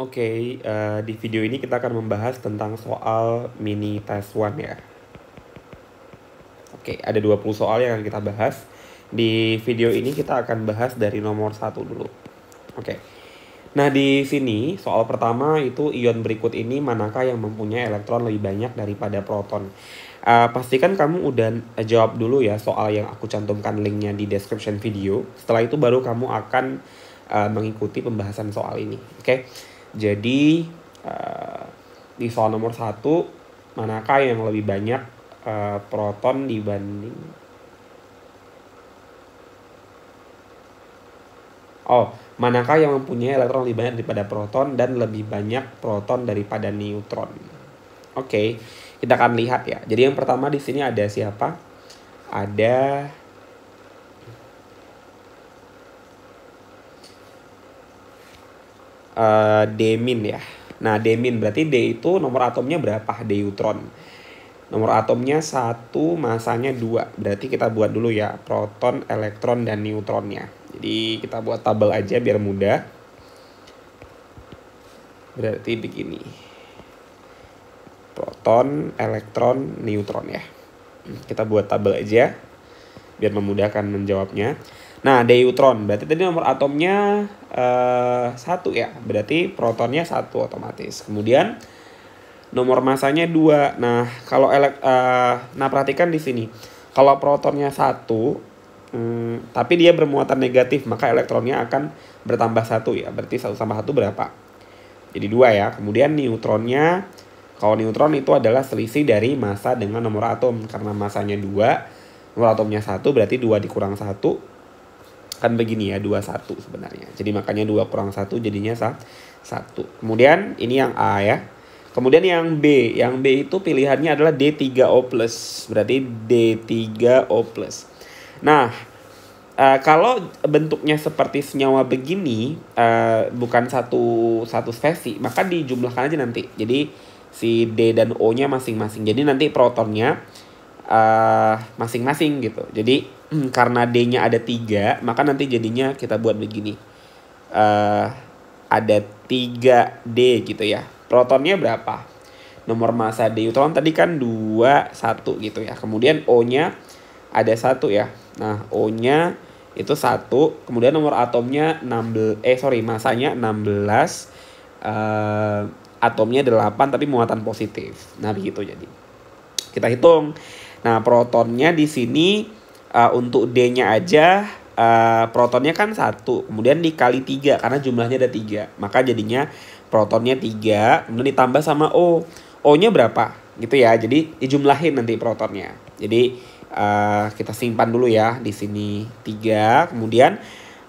Oke, okay, uh, eh, di video ini kita akan membahas tentang soal mini test one ya. Oke, okay, ada 20 soal yang akan kita bahas. Di video ini kita akan bahas dari nomor satu dulu. Oke. Okay. Nah, di sini soal pertama itu ion berikut ini manakah yang mempunyai elektron lebih banyak daripada proton. Uh, pastikan kamu udah jawab dulu ya soal yang aku cantumkan linknya di description video. Setelah itu baru kamu akan uh, mengikuti pembahasan soal ini. Oke. Okay? Jadi eh, di soal nomor satu manakah yang lebih banyak eh, proton dibanding Oh, manakah yang mempunyai elektron lebih banyak daripada proton dan lebih banyak proton daripada neutron? Oke, okay, kita akan lihat ya. Jadi yang pertama di sini ada siapa? Ada Eh, demin ya. Nah, demin berarti D itu nomor atomnya berapa? Deutron. Nomor atomnya satu, masanya dua. Berarti kita buat dulu ya, proton, elektron, dan neutronnya. Jadi kita buat tabel aja biar mudah. Berarti begini. Proton, elektron, neutron ya. Kita buat tabel aja biar memudahkan menjawabnya. Nah, deuteron berarti tadi nomor atomnya eh, satu ya, berarti protonnya satu otomatis. Kemudian nomor masanya dua. Nah, kalau elek, uh, nah perhatikan di sini, kalau protonnya satu, um, tapi dia bermuatan negatif, maka elektronnya akan bertambah satu ya, berarti satu tambah satu berapa? Jadi dua ya. Kemudian neutronnya, kalau neutron itu adalah selisih dari massa dengan nomor atom, karena massanya dua, nomor atomnya satu, berarti dua dikurang satu kan begini ya satu sebenarnya. Jadi makanya 2 kurang 1 jadinya 1. Kemudian ini yang A ya. Kemudian yang B. Yang B itu pilihannya adalah D3O+. plus Berarti D3O+. plus Nah, Uh, kalau bentuknya seperti senyawa begini, uh, bukan satu satu spesi, maka dijumlahkan aja nanti. Jadi si D dan O-nya masing-masing. Jadi nanti protonnya eh, masing-masing uh, masing -masing gitu. Jadi Hmm, karena D-nya ada tiga, maka nanti jadinya kita buat begini. Uh, ada tiga d gitu ya. Protonnya berapa? Nomor massa deuteron tadi kan dua satu gitu ya. Kemudian O-nya ada satu ya. Nah, O-nya itu satu kemudian nomor atomnya 16 eh sorry masanya 16 belas uh, atomnya 8 tapi muatan positif. Nah, begitu jadi. Kita hitung. Nah, protonnya di sini uh, untuk D-nya aja uh, protonnya kan satu, kemudian dikali tiga karena jumlahnya ada tiga, maka jadinya protonnya tiga, kemudian ditambah sama O, O-nya berapa gitu ya, jadi dijumlahin nanti protonnya. Jadi uh, kita simpan dulu ya di sini tiga, kemudian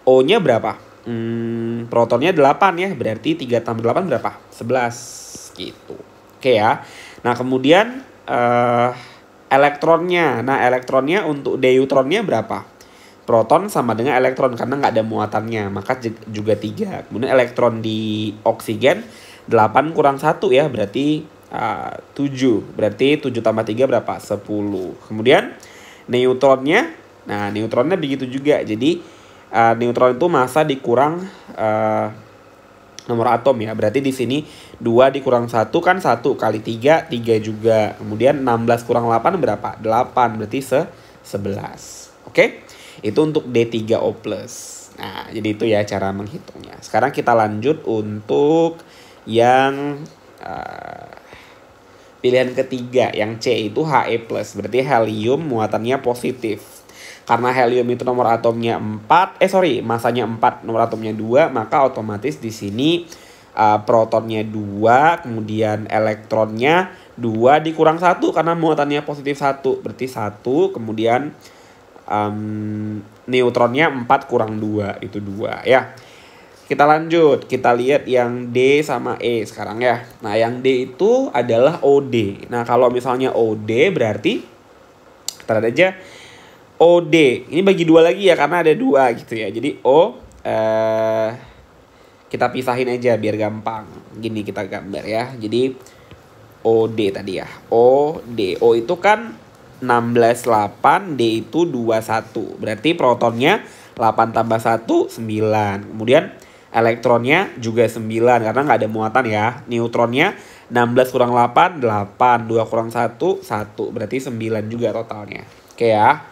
O-nya berapa? Hmm, protonnya delapan ya, berarti tiga tambah delapan berapa? sebelas gitu. Oke ya. Nah kemudian uh, elektronnya. Nah, elektronnya untuk deutronnya berapa? Proton sama dengan elektron karena nggak ada muatannya, maka juga tiga. Kemudian elektron di oksigen 8 kurang satu ya, berarti ah, uh, 7. Berarti 7 tambah 3 berapa? 10. Kemudian neutronnya, nah neutronnya begitu juga. Jadi uh, neutron itu masa dikurang... Uh, nomor atom ya. Berarti di sini 2 dikurang 1 kan 1 kali 3, 3 juga. Kemudian 16 kurang 8 berapa? 8, berarti se 11. Oke? okay? Itu untuk D3O+. Nah, jadi itu ya cara menghitungnya. Sekarang kita lanjut untuk yang uh, pilihan ketiga, yang C itu He+. Berarti helium muatannya positif. Karena helium itu nomor atomnya 4, eh sorry, masanya 4, nomor atomnya 2, maka otomatis di sini uh, protonnya 2, kemudian elektronnya 2 dikurang 1 karena muatannya positif 1, berarti 1, kemudian um, neutronnya 4 kurang 2, itu 2 ya. Kita lanjut, kita lihat yang D sama E sekarang ya. Nah, yang D itu adalah OD. Nah, kalau misalnya OD berarti, kita lihat aja, OD. Ini bagi dua lagi ya karena ada dua gitu ya. Jadi O uh, kita pisahin aja biar gampang. Gini kita gambar ya. Jadi OD tadi ya. OD. O itu kan 16 8, D itu 21. Berarti protonnya 8 tambah 1 9. Kemudian elektronnya juga 9 karena nggak ada muatan ya. Neutronnya 16 kurang 8 8, 2 kurang 1 1. Berarti 9 juga totalnya. Oke ya.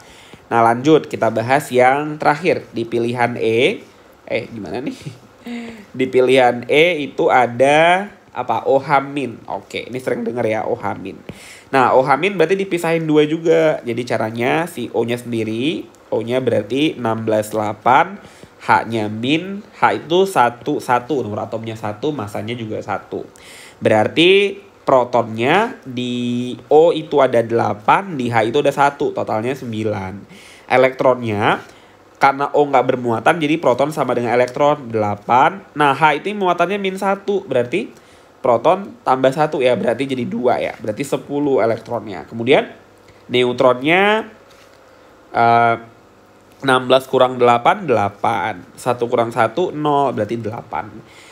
Nah lanjut kita bahas yang terakhir di pilihan E. Eh gimana nih? Di pilihan E itu ada apa? Ohamin. Oke, ini sering denger ya Ohamin. Nah Ohamin berarti dipisahin dua juga. Jadi caranya si O-nya sendiri, O-nya berarti 168 H-nya min, H itu satu satu nomor atomnya satu masanya juga satu Berarti protonnya di O itu ada 8, di H itu ada 1, totalnya 9. Elektronnya karena O nggak bermuatan jadi proton sama dengan elektron 8. Nah H itu muatannya min 1 berarti proton tambah 1 ya berarti jadi 2 ya. Berarti 10 elektronnya. Kemudian neutronnya uh, eh, 16 kurang 8, 8. 1 kurang 1, 0 berarti 8.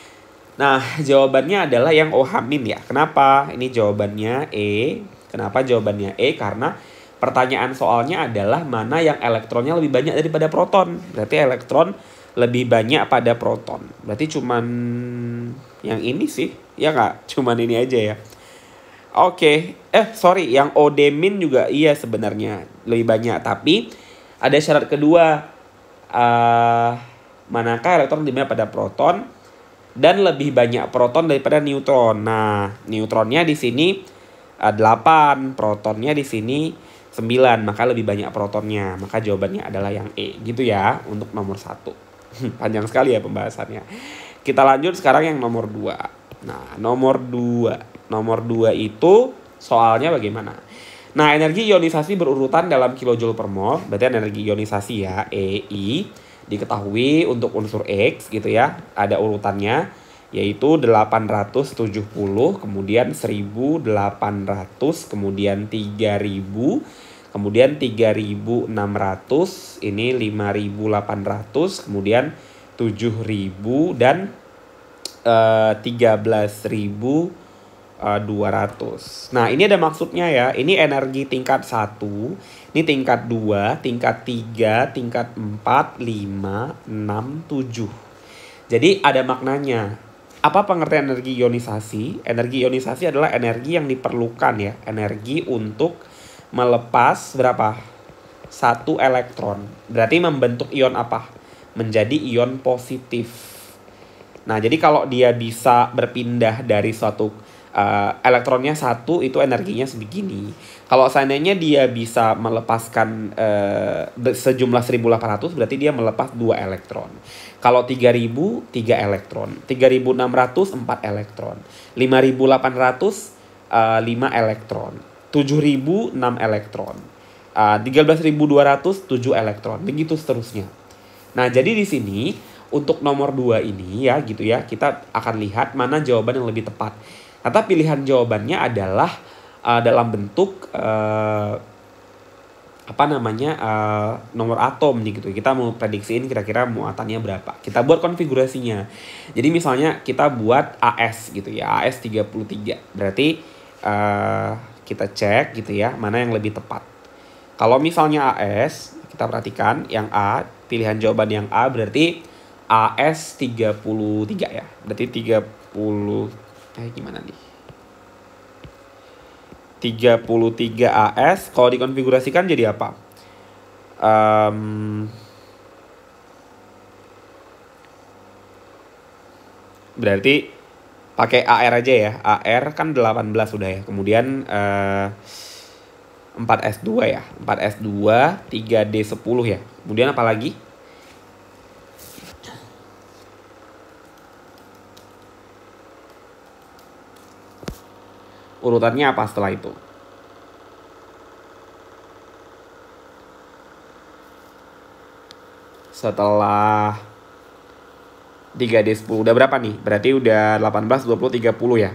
Nah, jawabannya adalah yang O hamin ya. Kenapa? Ini jawabannya E. Kenapa jawabannya E? Karena pertanyaan soalnya adalah mana yang elektronnya lebih banyak daripada proton. Berarti elektron lebih banyak pada proton. Berarti cuman yang ini sih. Ya nggak? Cuman ini aja ya. Oke. Okay. Eh, sorry. Yang o demin juga iya sebenarnya. Lebih banyak. Tapi ada syarat kedua. Uh, manakah elektron lebih banyak pada proton? dan lebih banyak proton daripada neutron. Nah, neutronnya di sini 8, eh, protonnya di sini 9, maka lebih banyak protonnya. Maka jawabannya adalah yang E gitu ya untuk nomor 1. Panjang sekali ya pembahasannya. Kita lanjut sekarang yang nomor 2. Nah, nomor 2. Nomor 2 itu soalnya bagaimana? Nah, energi ionisasi berurutan dalam kilojoule per mol, berarti energi ionisasi ya, EI diketahui untuk unsur X gitu ya, ada urutannya yaitu 870 kemudian 1800 kemudian 3000 kemudian 3600 ini 5800 kemudian 7000 dan uh, 13000 200. Nah, ini ada maksudnya ya. Ini energi tingkat 1 ini tingkat 2, tingkat 3, tingkat 4, 5, 6, 7. Jadi ada maknanya. Apa pengertian energi ionisasi? Energi ionisasi adalah energi yang diperlukan ya. Energi untuk melepas berapa? Satu elektron. Berarti membentuk ion apa? Menjadi ion positif. Nah, jadi kalau dia bisa berpindah dari suatu uh, elektronnya satu itu energinya sebegini. Kalau seandainya dia bisa melepaskan uh, sejumlah 1800 berarti dia melepas dua elektron. Kalau 3000 3 elektron, 3600 4 elektron, 5800 uh, 5 elektron, 7000 6 elektron, uh, 13200 7 elektron, begitu seterusnya. Nah, jadi di sini untuk nomor 2 ini ya gitu ya, kita akan lihat mana jawaban yang lebih tepat Kata pilihan jawabannya adalah uh, dalam bentuk uh, apa namanya uh, nomor atom nih gitu. Kita mau prediksiin kira-kira muatannya berapa. Kita buat konfigurasinya. Jadi misalnya kita buat AS gitu ya, AS 33. Berarti uh, kita cek gitu ya, mana yang lebih tepat. Kalau misalnya AS, kita perhatikan yang A, pilihan jawaban yang A berarti AS 33 ya. Berarti 30 kayak gimana nih 33 AS kalau dikonfigurasikan jadi apa um, berarti pakai AR aja ya AR kan 18 sudah ya kemudian uh, eh, 4S2 ya 4S2 3D10 ya kemudian apa lagi urutannya apa setelah itu. Setelah 3D10 udah berapa nih? Berarti udah 18, 20, 30 ya.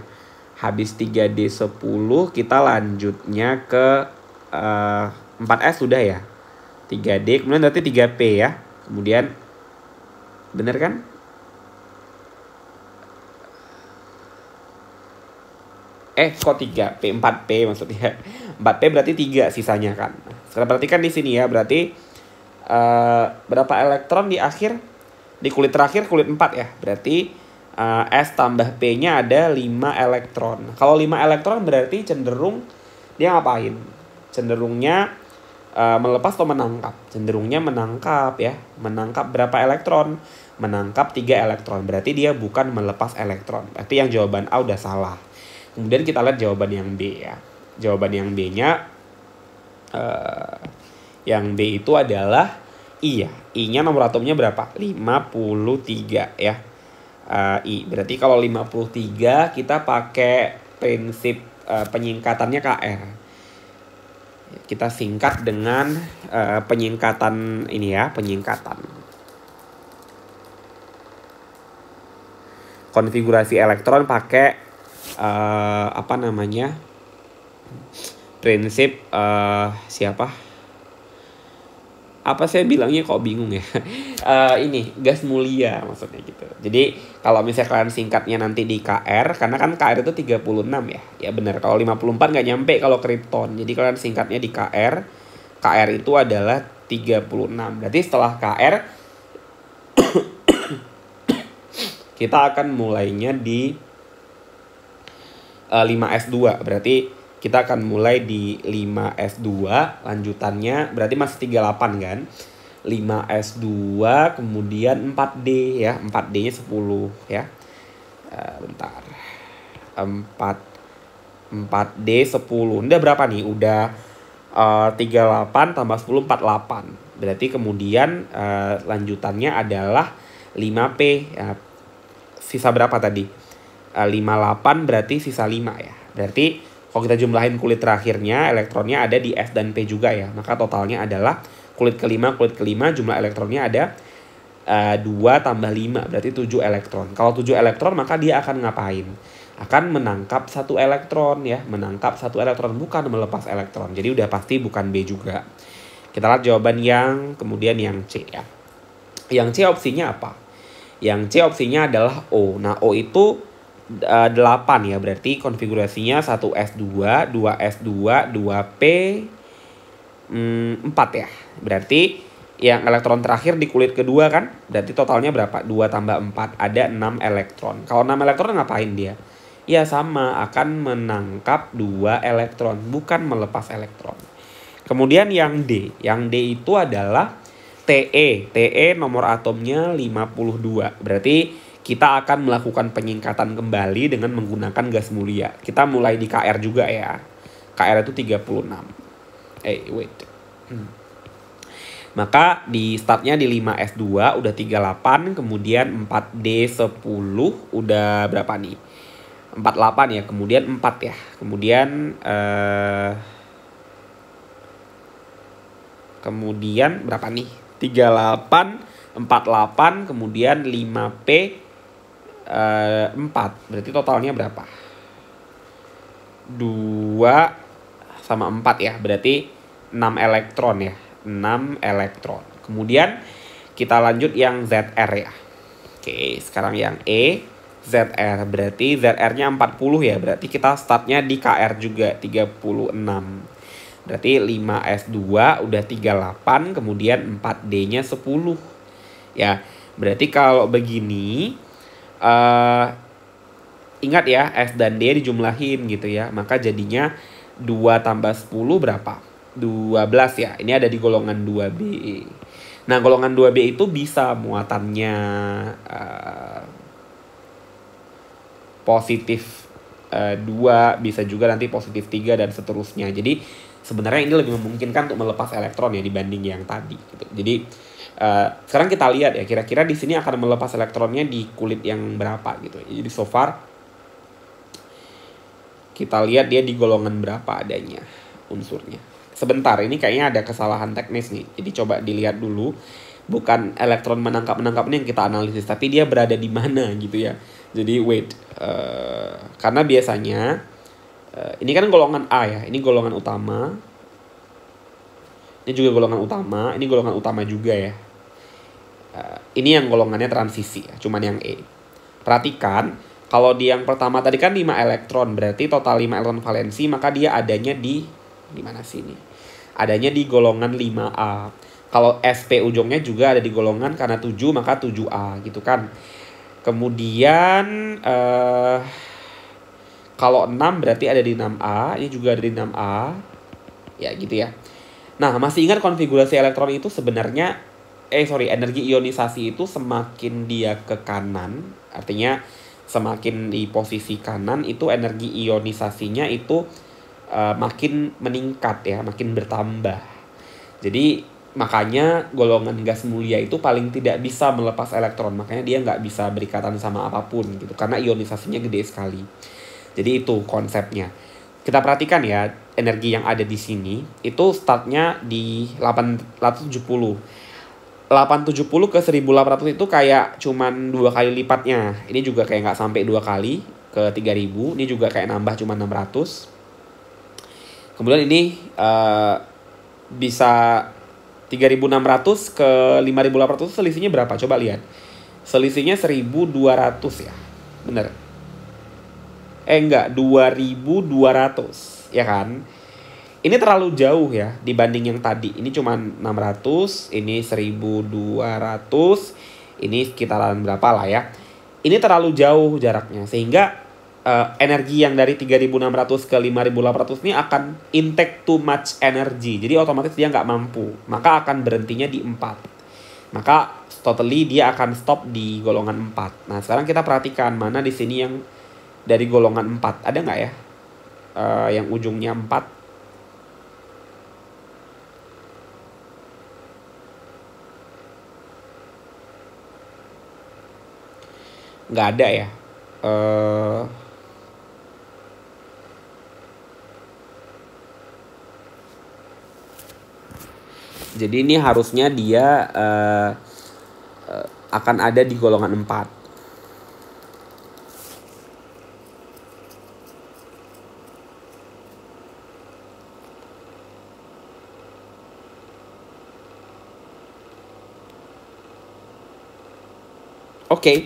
Habis 3D10 kita lanjutnya ke uh, eh, 4S sudah ya. 3D kemudian berarti 3P ya. Kemudian bener kan? eh kok 3 P4P maksudnya 4P berarti 3 sisanya kan sekarang perhatikan di sini ya berarti uh, berapa elektron di akhir di kulit terakhir kulit 4 ya berarti uh, S tambah P-nya ada 5 elektron kalau 5 elektron berarti cenderung dia ngapain cenderungnya uh, melepas atau menangkap cenderungnya menangkap ya menangkap berapa elektron menangkap 3 elektron berarti dia bukan melepas elektron berarti yang jawaban A udah salah Kemudian kita lihat jawaban yang B ya. Jawaban yang B-nya uh, yang B itu adalah iya. ya. I-nya nomor atomnya berapa? 53 ya. Uh, I. Berarti kalau 53 kita pakai prinsip uh, penyingkatannya KR. Kita singkat dengan uh, penyingkatan ini ya, penyingkatan. Konfigurasi elektron pakai uh, apa namanya prinsip uh, siapa apa saya bilangnya kok bingung ya uh, ini gas mulia maksudnya gitu jadi kalau misalnya kalian singkatnya nanti di KR karena kan KR itu 36 ya ya benar kalau 54 nggak nyampe kalau kripton jadi kalian singkatnya di KR KR itu adalah 36 berarti setelah KR kita akan mulainya di uh, eh, 5S2 berarti kita akan mulai di 5S2 lanjutannya berarti masih 38 kan 5S2 kemudian 4D ya 4D nya 10 ya uh, bentar 4 4D 10 udah berapa nih udah eh, uh, 38 tambah 10 48 berarti kemudian uh, lanjutannya adalah 5P ya. sisa berapa tadi 58 eh, berarti sisa 5 ya. Berarti kalau kita jumlahin kulit terakhirnya, elektronnya ada di F dan P juga ya. Maka totalnya adalah kulit kelima, kulit kelima jumlah elektronnya ada uh, eh, 2 tambah 5, berarti 7 elektron. Kalau 7 elektron maka dia akan ngapain? Akan menangkap satu elektron ya, menangkap satu elektron bukan melepas elektron. Jadi udah pasti bukan B juga. Kita lihat jawaban yang kemudian yang C ya. Yang C opsinya apa? Yang C opsinya adalah O. Nah, O itu 8 eh, ya berarti konfigurasinya 1S2, 2S2, 2P 4 ya. Berarti yang elektron terakhir di kulit kedua kan berarti totalnya berapa? 2 tambah 4 ada 6 elektron. Kalau 6 elektron ngapain dia? Ya sama akan menangkap 2 elektron bukan melepas elektron. Kemudian yang D, yang D itu adalah TE. TE nomor atomnya 52. Berarti kita akan melakukan penyingkatan kembali dengan menggunakan gas mulia. Kita mulai di KR juga ya. KR itu 36. Eh, wait. Hmm. Maka di startnya di 5S2 udah 38, kemudian 4D10 udah berapa nih? 48 ya, kemudian 4 ya. Kemudian eh kemudian berapa nih? 38 48 kemudian 5P 4 eh, berarti totalnya berapa 2 sama 4 ya berarti 6 elektron ya 6 elektron kemudian kita lanjut yang ZR ya oke sekarang yang E ZR berarti ZR nya 40 ya berarti kita startnya di KR juga 36 berarti 5S2 udah 38 kemudian 4D nya 10 ya berarti kalau begini uh, ingat ya F dan D dijumlahin gitu ya. Maka jadinya 2 tambah 10 berapa? 12 ya. Ini ada di golongan 2B. Nah golongan 2B itu bisa muatannya uh, positif Eh, dua bisa juga nanti positif tiga dan seterusnya jadi sebenarnya ini lebih memungkinkan untuk melepas elektron ya dibanding yang tadi gitu jadi uh, sekarang kita lihat ya kira-kira di sini akan melepas elektronnya di kulit yang berapa gitu jadi so far kita lihat dia di golongan berapa adanya unsurnya sebentar ini kayaknya ada kesalahan teknis nih jadi coba dilihat dulu bukan elektron menangkap menangkap ini yang kita analisis tapi dia berada di mana gitu ya jadi wait uh, karena biasanya uh, ini kan golongan A ya ini golongan utama ini juga golongan utama ini golongan utama juga ya uh, ini yang golongannya transisi ya, cuman yang E perhatikan kalau di yang pertama tadi kan 5 elektron, berarti total 5 elektron valensi, maka dia adanya di di mana sini? Adanya di golongan 5A. Kalau SP ujungnya juga ada di golongan karena 7 maka 7A gitu kan. Kemudian eh, kalau 6 berarti ada di 6A, ini juga ada di 6A. Ya gitu ya. Nah, masih ingat konfigurasi elektron itu sebenarnya eh sorry, energi ionisasi itu semakin dia ke kanan, artinya semakin di posisi kanan itu energi ionisasinya itu uh, makin meningkat ya, makin bertambah. Jadi makanya golongan gas mulia itu paling tidak bisa melepas elektron makanya dia nggak bisa berikatan sama apapun gitu karena ionisasinya gede sekali jadi itu konsepnya kita perhatikan ya energi yang ada di sini itu startnya di 870 870 ke 1800 itu kayak cuman dua kali lipatnya ini juga kayak nggak sampai dua kali ke 3000 ini juga kayak nambah cuma 600 kemudian ini uh, bisa 3.600 ke 5.800 selisihnya berapa? Coba lihat. Selisihnya 1.200 ya. Bener. Eh enggak, 2.200 ya kan? Ini terlalu jauh ya dibanding yang tadi. Ini cuma 600, ini 1.200, ini sekitaran berapa lah ya. Ini terlalu jauh jaraknya sehingga uh, energi yang dari 3600 ke 5800 ini akan intake too much energy. Jadi otomatis dia nggak mampu. Maka akan berhentinya di 4. Maka totally dia akan stop di golongan 4. Nah, sekarang kita perhatikan mana di sini yang dari golongan 4. Ada nggak ya? Uh, yang ujungnya 4. Nggak ada ya. Uh, Jadi ini harusnya dia uh, uh, akan ada di golongan 4. Oke, okay.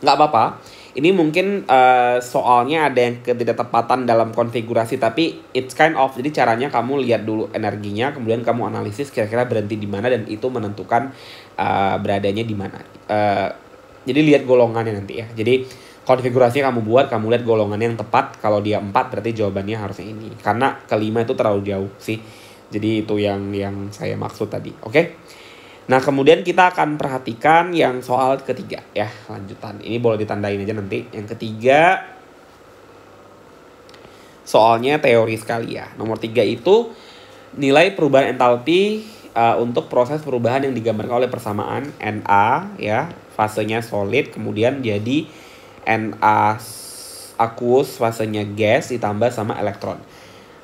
nggak apa-apa. Ini mungkin uh, soalnya ada yang ketidaktepatan dalam konfigurasi tapi it's kind of jadi caranya kamu lihat dulu energinya kemudian kamu analisis kira-kira berhenti di mana dan itu menentukan uh, beradanya di mana. Uh, jadi lihat golongannya nanti ya. Jadi konfigurasi kamu buat kamu lihat golongannya yang tepat kalau dia 4 berarti jawabannya harusnya ini karena kelima itu terlalu jauh sih. Jadi itu yang yang saya maksud tadi. Oke? Okay? Nah, kemudian kita akan perhatikan yang soal ketiga ya, lanjutan. Ini boleh ditandain aja nanti. Yang ketiga soalnya teori sekali ya. Nomor tiga itu nilai perubahan entalpi uh, eh, untuk proses perubahan yang digambarkan oleh persamaan Na ya, fasenya solid kemudian jadi Na aqueous fasenya gas ditambah sama elektron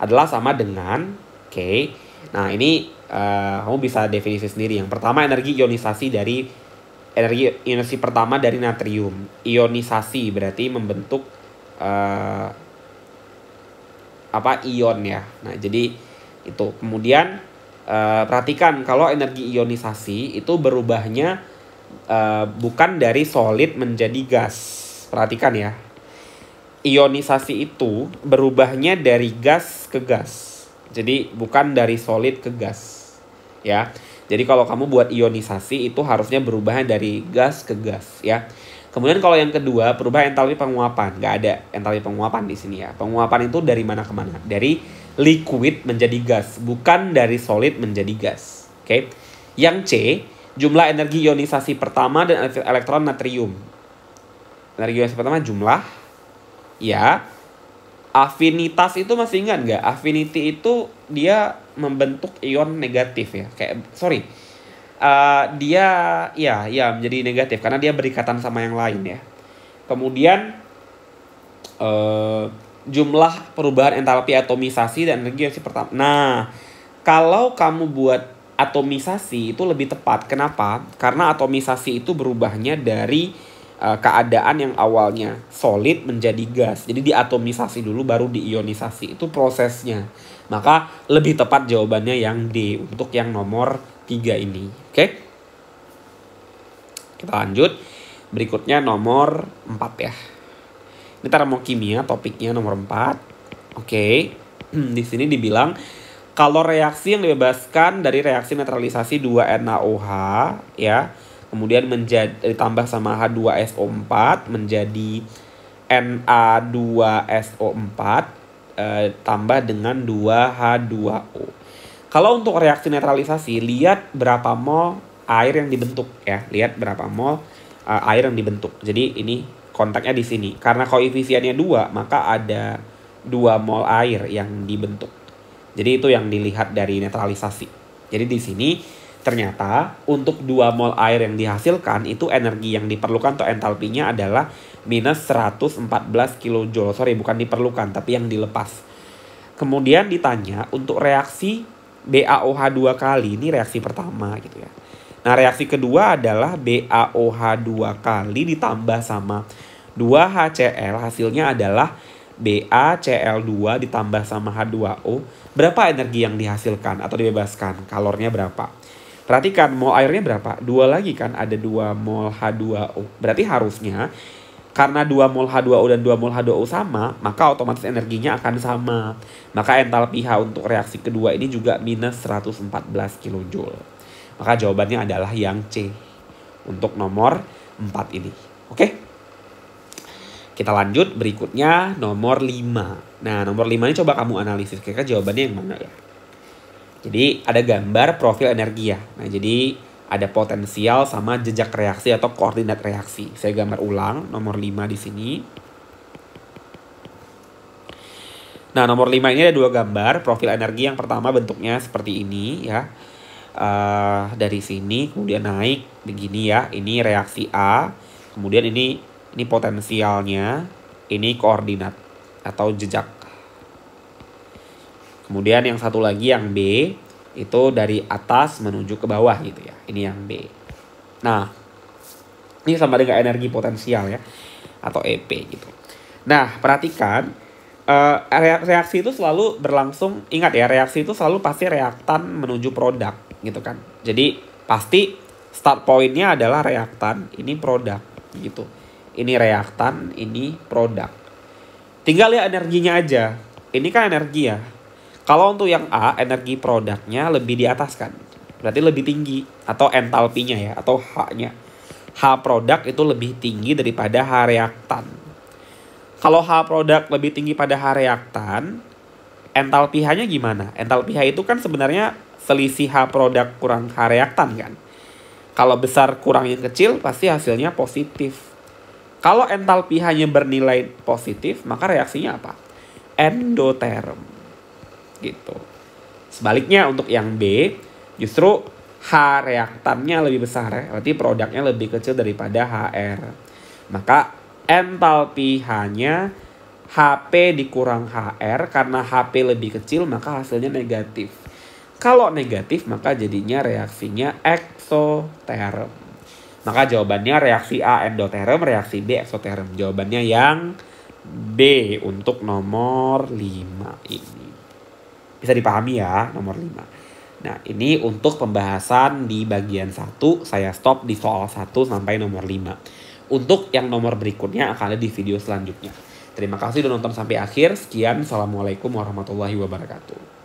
adalah sama dengan K Okay. Nah, ini uh, kamu bisa definisi sendiri. Yang pertama energi ionisasi dari energi ionisasi pertama dari natrium. Ionisasi berarti membentuk uh, apa ion ya. Nah, jadi itu. Kemudian uh, perhatikan kalau energi ionisasi itu berubahnya uh, bukan dari solid menjadi gas. Perhatikan ya. Ionisasi itu berubahnya dari gas ke gas. Jadi bukan dari solid ke gas ya. Jadi kalau kamu buat ionisasi itu harusnya perubahan dari gas ke gas ya. Kemudian kalau yang kedua perubahan entalpi penguapan nggak ada entalpi penguapan di sini ya. Penguapan itu dari mana ke mana? Dari liquid menjadi gas, bukan dari solid menjadi gas. Oke. Okay? Yang C jumlah energi ionisasi pertama dan elektron natrium. Energi ionisasi pertama jumlah ya. Afinitas itu masih ingat nggak? Affinity itu dia membentuk ion negatif ya kayak sorry uh, dia ya ya menjadi negatif karena dia berikatan sama yang lain ya kemudian uh, jumlah perubahan entalpi atomisasi dan energi si pertama nah kalau kamu buat atomisasi itu lebih tepat kenapa karena atomisasi itu berubahnya dari Eh, keadaan yang awalnya solid menjadi gas. Jadi diatomisasi dulu baru diionisasi. Itu prosesnya. Maka lebih tepat jawabannya yang D untuk yang nomor 3 ini. Oke. Kita lanjut. Berikutnya nomor 4 ya. Ini termokimia kimia topiknya nomor 4. Oke. Hmm, di sini dibilang kalau reaksi yang dibebaskan dari reaksi netralisasi 2NaOH ya kemudian menjadi eh, ditambah sama H2SO4 menjadi Na2SO4 eh, tambah dengan 2H2O. Kalau untuk reaksi netralisasi, lihat berapa mol air yang dibentuk ya, lihat berapa mol uh, air yang dibentuk. Jadi ini kontaknya di sini. Karena koefisiennya 2, maka ada 2 mol air yang dibentuk. Jadi itu yang dilihat dari netralisasi. Jadi di sini Ternyata untuk dua mol air yang dihasilkan itu energi yang diperlukan atau entalpinya adalah minus 114 kilojoule. Sorry bukan diperlukan tapi yang dilepas. Kemudian ditanya untuk reaksi BaOH 2 kali ini reaksi pertama gitu ya. Nah reaksi kedua adalah BaOH 2 kali ditambah sama 2HCl hasilnya adalah BaCl2 ditambah sama H2O berapa energi yang dihasilkan atau dibebaskan kalornya berapa Perhatikan mol airnya berapa? Dua lagi kan ada dua mol H2O. Berarti harusnya karena dua mol H2O dan dua mol H2O sama, maka otomatis energinya akan sama. Maka entalpi H untuk reaksi kedua ini juga minus 114 kJ. Maka jawabannya adalah yang C untuk nomor 4 ini. Oke? Kita lanjut berikutnya nomor 5. Nah, nomor 5 ini coba kamu analisis kira-kira jawabannya yang mana ya. Jadi ada gambar profil energi ya. Nah, jadi ada potensial sama jejak reaksi atau koordinat reaksi. Saya gambar ulang nomor 5 di sini. Nah, nomor 5 ini ada dua gambar profil energi. Yang pertama bentuknya seperti ini ya. Uh, dari sini kemudian naik begini ya. Ini reaksi A. Kemudian ini ini potensialnya, ini koordinat atau jejak Kemudian yang satu lagi yang B itu dari atas menuju ke bawah gitu ya. Ini yang B. Nah, ini sama dengan energi potensial ya atau EP gitu. Nah, perhatikan eh, reaksi itu selalu berlangsung ingat ya, reaksi itu selalu pasti reaktan menuju produk gitu kan. Jadi pasti start pointnya adalah reaktan, ini produk gitu. Ini reaktan, ini produk. Tinggal ya energinya aja. Ini kan energi ya, kalau untuk yang A, energi produknya lebih di atas kan. Berarti lebih tinggi atau entalpinya ya atau H-nya. H produk itu lebih tinggi daripada H reaktan. Kalau H produk lebih tinggi pada H reaktan, entalpi H-nya gimana? Entalpi H itu kan sebenarnya selisih H produk kurang H reaktan kan. Kalau besar kurang yang kecil pasti hasilnya positif. Kalau entalpi H-nya bernilai positif, maka reaksinya apa? Endoterm gitu. Sebaliknya untuk yang B justru H reaktannya lebih besar, ya. berarti produknya lebih kecil daripada HR. Maka entalpi H-nya HP dikurang HR karena HP lebih kecil maka hasilnya negatif. Kalau negatif maka jadinya reaksinya eksoterm. Maka jawabannya reaksi A endoterm, reaksi B eksoterm. Jawabannya yang B untuk nomor 5 ini. Bisa dipahami ya nomor 5. Nah ini untuk pembahasan di bagian 1 saya stop di soal 1 sampai nomor 5. Untuk yang nomor berikutnya akan ada di video selanjutnya. Terima kasih sudah nonton sampai akhir. Sekian, Assalamualaikum warahmatullahi wabarakatuh.